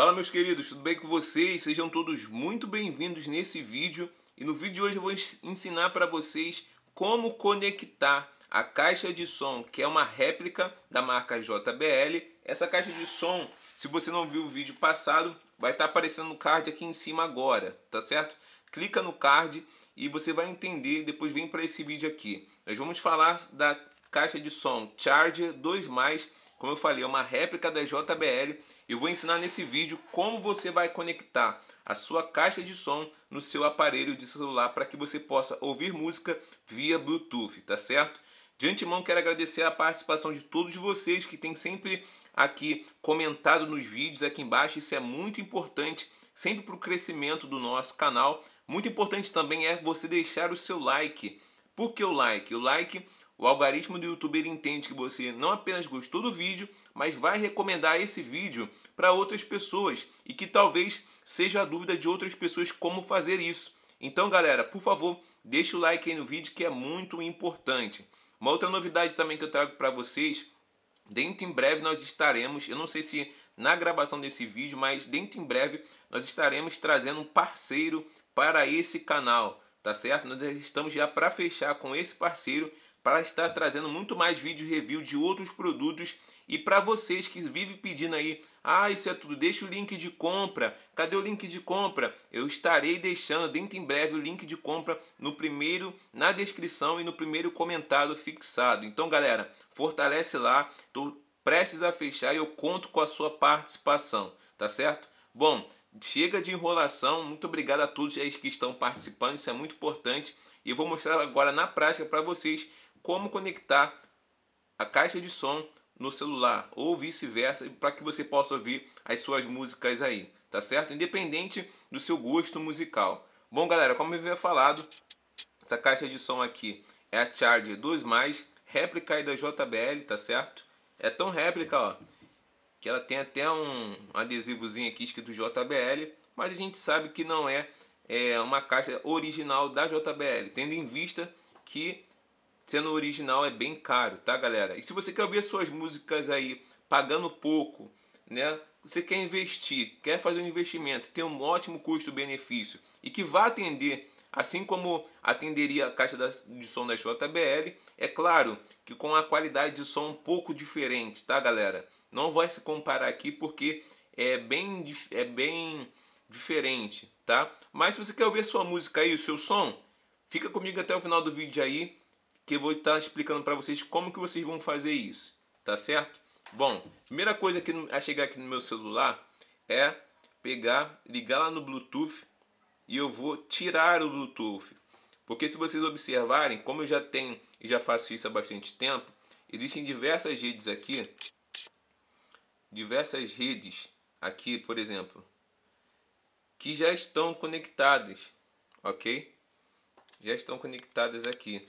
Fala meus queridos, tudo bem com vocês? Sejam todos muito bem-vindos nesse vídeo e no vídeo de hoje eu vou ensinar para vocês como conectar a caixa de som, que é uma réplica da marca JBL. Essa caixa de som, se você não viu o vídeo passado, vai estar tá aparecendo no card aqui em cima agora, tá certo? Clica no card e você vai entender, depois vem para esse vídeo aqui. Nós vamos falar da caixa de som Charger 2+, como eu falei, é uma réplica da JBL. Eu vou ensinar nesse vídeo como você vai conectar a sua caixa de som no seu aparelho de celular para que você possa ouvir música via Bluetooth, tá certo? De antemão, quero agradecer a participação de todos vocês que têm sempre aqui comentado nos vídeos aqui embaixo. Isso é muito importante sempre para o crescimento do nosso canal. Muito importante também é você deixar o seu like. Por que o like? O like o algoritmo do YouTube entende que você não apenas gostou do vídeo, mas vai recomendar esse vídeo para outras pessoas e que talvez seja a dúvida de outras pessoas como fazer isso. Então, galera, por favor, deixe o like aí no vídeo que é muito importante. Uma outra novidade também que eu trago para vocês, dentro em breve nós estaremos, eu não sei se na gravação desse vídeo, mas dentro em breve nós estaremos trazendo um parceiro para esse canal, tá certo? Nós estamos já para fechar com esse parceiro para estar trazendo muito mais vídeo review de outros produtos e para vocês que vivem pedindo aí, ah, isso é tudo, deixa o link de compra, cadê o link de compra? Eu estarei deixando dentro em breve o link de compra no primeiro, na descrição e no primeiro comentário fixado. Então, galera, fortalece lá, estou prestes a fechar e eu conto com a sua participação, tá certo? Bom, chega de enrolação, muito obrigado a todos aí que estão participando, isso é muito importante. E vou mostrar agora na prática para vocês como conectar a caixa de som no celular ou vice-versa para que você possa ouvir as suas músicas aí, tá certo? Independente do seu gosto musical. Bom, galera, como eu havia falado, essa caixa de som aqui é a Charge 2+, réplica aí da JBL, tá certo? É tão réplica, ó, que ela tem até um adesivozinho aqui escrito JBL, mas a gente sabe que não é, é uma caixa original da JBL, tendo em vista que sendo original é bem caro, tá, galera? E se você quer ouvir suas músicas aí pagando pouco, né? Você quer investir, quer fazer um investimento, tem um ótimo custo-benefício e que vá atender, assim como atenderia a caixa de som da JBL, é claro que com a qualidade de som um pouco diferente, tá, galera? Não vai se comparar aqui porque é bem, é bem diferente, tá? Mas se você quer ouvir sua música aí, o seu som, fica comigo até o final do vídeo aí que eu vou estar explicando para vocês como que vocês vão fazer isso, tá certo? Bom, primeira coisa que a chegar aqui no meu celular é pegar, ligar lá no Bluetooth e eu vou tirar o Bluetooth. Porque se vocês observarem, como eu já tenho e já faço isso há bastante tempo, existem diversas redes aqui, diversas redes aqui, por exemplo, que já estão conectadas, ok? Já estão conectadas aqui.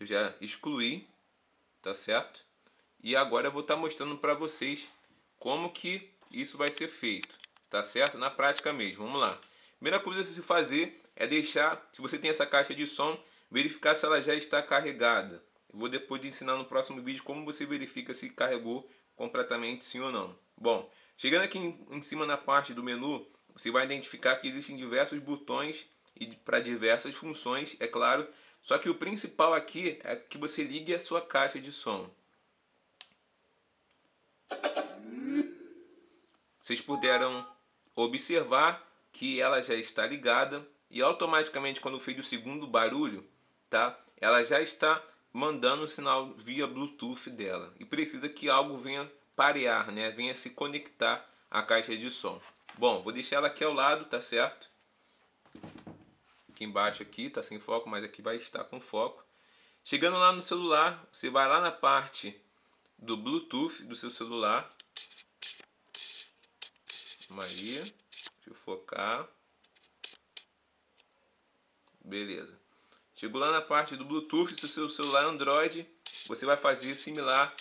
eu já excluí, tá certo? E agora eu vou estar tá mostrando para vocês como que isso vai ser feito, tá certo? Na prática mesmo, vamos lá. Primeira coisa a se fazer é deixar, se você tem essa caixa de som, verificar se ela já está carregada. Eu vou depois de ensinar no próximo vídeo como você verifica se carregou completamente sim ou não. Bom, chegando aqui em cima na parte do menu, você vai identificar que existem diversos botões e para diversas funções, é claro, só que o principal aqui é que você ligue a sua caixa de som. Vocês puderam observar que ela já está ligada e automaticamente quando fez o segundo barulho, tá? Ela já está mandando o sinal via Bluetooth dela e precisa que algo venha parear, né? Venha se conectar à caixa de som. Bom, vou deixar ela aqui ao lado, tá certo? aqui embaixo aqui, tá sem foco, mas aqui vai estar com foco. Chegando lá no celular, você vai lá na parte do Bluetooth do seu celular. Maria, deixa eu focar. Beleza. Chegou lá na parte do Bluetooth do seu celular Android, você vai fazer similar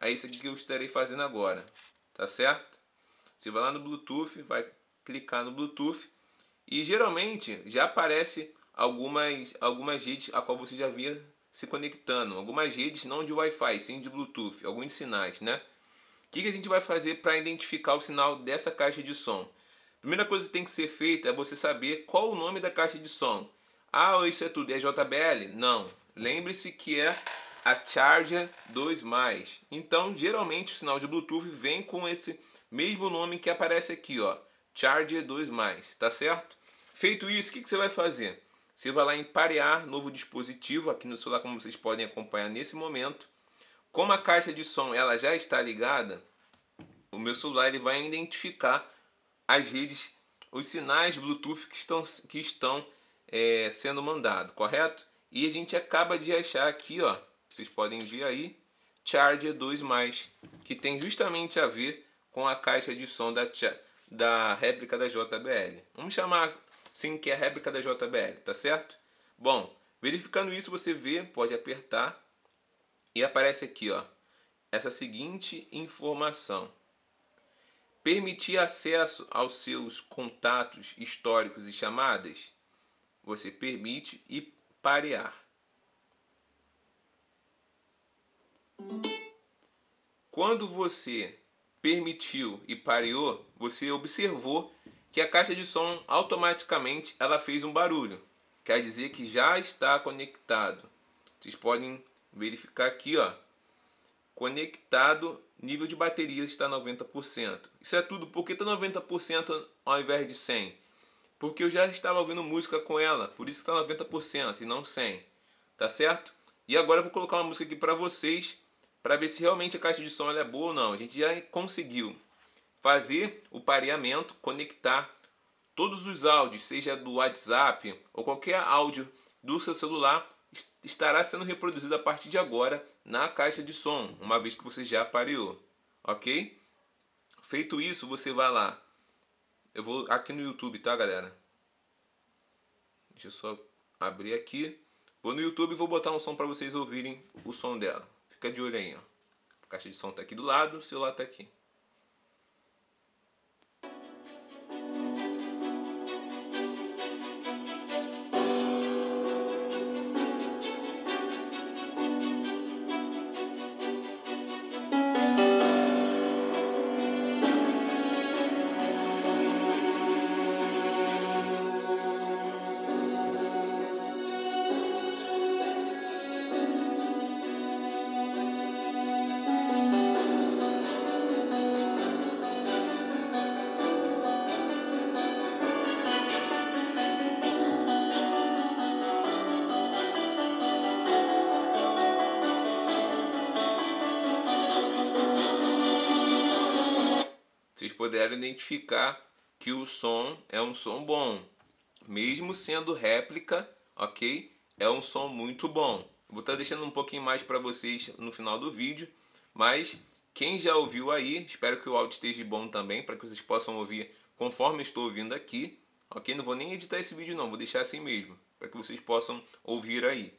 a isso aqui que eu estarei fazendo agora, tá certo? Você vai lá no Bluetooth, vai clicar no Bluetooth e geralmente já aparece algumas, algumas redes a qual você já via se conectando. Algumas redes não de Wi-Fi, sim de Bluetooth, alguns sinais, né? O que, que a gente vai fazer para identificar o sinal dessa caixa de som? Primeira coisa que tem que ser feita é você saber qual o nome da caixa de som. Ah, isso é tudo, é JBL? Não. Lembre-se que é a Charger 2. Então, geralmente o sinal de Bluetooth vem com esse mesmo nome que aparece aqui, ó. Charger 2, tá certo? Feito isso, o que, que você vai fazer? Você vai lá em parear novo dispositivo aqui no celular, como vocês podem acompanhar nesse momento. Como a caixa de som ela já está ligada, o meu celular ele vai identificar as redes, os sinais Bluetooth que estão, que estão é, sendo mandados, correto? E a gente acaba de achar aqui, ó, vocês podem ver aí, Charger 2+, que tem justamente a ver com a caixa de som da, da réplica da JBL. Vamos chamar sim que é a réplica da JBL, tá certo? Bom, verificando isso você vê, pode apertar e aparece aqui, ó, essa seguinte informação. Permitir acesso aos seus contatos históricos e chamadas? Você permite e parear. Quando você permitiu e pareou, você observou que a caixa de som automaticamente ela fez um barulho. Quer dizer que já está conectado. Vocês podem verificar aqui, ó. Conectado, nível de bateria está 90%. Isso é tudo. porque tá 90% ao invés de 100? Porque eu já estava ouvindo música com ela, por isso está 90% e não 100. Tá certo? E agora eu vou colocar uma música aqui para vocês, para ver se realmente a caixa de som é boa ou não. A gente já conseguiu fazer o pareamento, conectar todos os áudios, seja do WhatsApp ou qualquer áudio do seu celular, estará sendo reproduzido a partir de agora na caixa de som, uma vez que você já pareou, ok? Feito isso, você vai lá. Eu vou aqui no YouTube, tá, galera? Deixa eu só abrir aqui. Vou no YouTube e vou botar um som para vocês ouvirem o som dela. Fica de olho aí, ó. A caixa de som tá aqui do lado, o celular tá aqui. puderam identificar que o som é um som bom, mesmo sendo réplica, ok? É um som muito bom. Vou estar tá deixando um pouquinho mais para vocês no final do vídeo, mas quem já ouviu aí, espero que o áudio esteja bom também, para que vocês possam ouvir conforme estou ouvindo aqui, ok? Não vou nem editar esse vídeo não, vou deixar assim mesmo, para que vocês possam ouvir aí,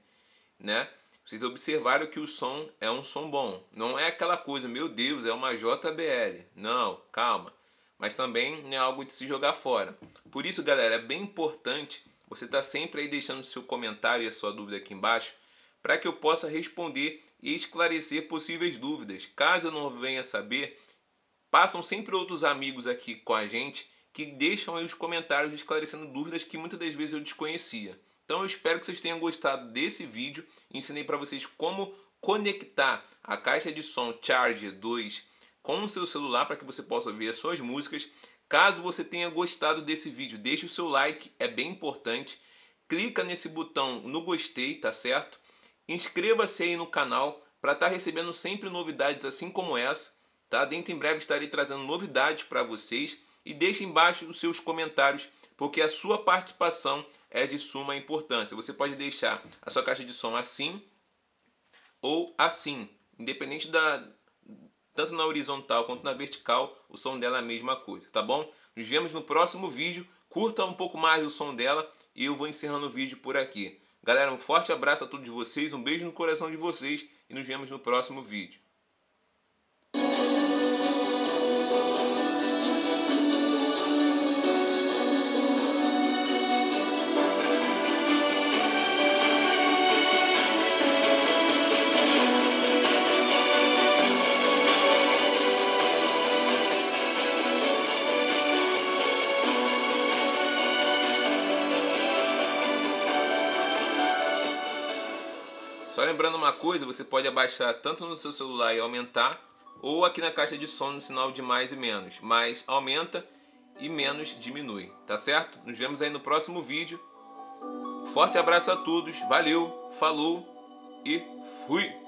né? Vocês observaram que o som é um som bom. Não é aquela coisa, meu Deus, é uma JBL. Não, calma. Mas também não é algo de se jogar fora. Por isso, galera, é bem importante você estar tá sempre aí deixando seu comentário e a sua dúvida aqui embaixo para que eu possa responder e esclarecer possíveis dúvidas. Caso eu não venha saber, passam sempre outros amigos aqui com a gente que deixam aí os comentários esclarecendo dúvidas que muitas das vezes eu desconhecia. Então eu espero que vocês tenham gostado desse vídeo. Ensinei para vocês como conectar a caixa de som Charge 2 com o seu celular para que você possa ouvir as suas músicas. Caso você tenha gostado desse vídeo, deixe o seu like, é bem importante. Clica nesse botão no gostei, tá certo? Inscreva-se aí no canal para estar tá recebendo sempre novidades assim como essa, tá? Dentro em breve estarei trazendo novidades para vocês e deixe embaixo os seus comentários, porque a sua participação é de suma importância. Você pode deixar a sua caixa de som assim ou assim, independente da tanto na horizontal quanto na vertical, o som dela é a mesma coisa, tá bom? Nos vemos no próximo vídeo. Curta um pouco mais o som dela e eu vou encerrando o vídeo por aqui. Galera, um forte abraço a todos vocês, um beijo no coração de vocês e nos vemos no próximo vídeo. lembrando uma coisa, você pode abaixar tanto no seu celular e aumentar, ou aqui na caixa de som no sinal de mais e menos. Mais aumenta e menos diminui, tá certo? Nos vemos aí no próximo vídeo. Forte abraço a todos, valeu, falou e fui!